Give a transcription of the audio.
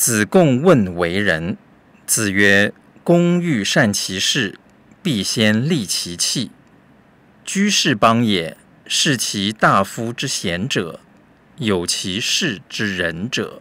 子贡问为人，子曰：“工欲善其事，必先利其器。居士邦也，士其大夫之贤者，有其事之仁者。”